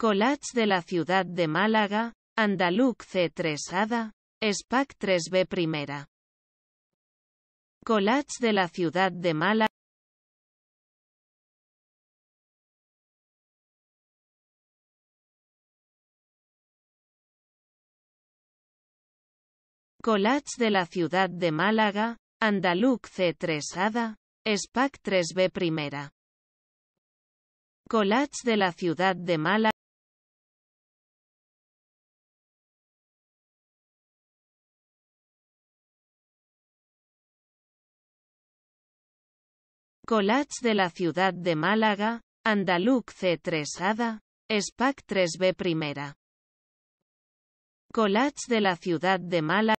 Colats de la ciudad de Málaga, Andaluc C3 ADA, SPAC 3B Primera. Colats de la ciudad de Málaga. Collage de la ciudad de Málaga, Andaluc C3 ADA, SPAC 3B Primera. Collage de la ciudad de Málaga. Colats de la ciudad de Málaga, Andaluc C3 ADA, SPAC 3B Primera. Collage de la ciudad de Málaga.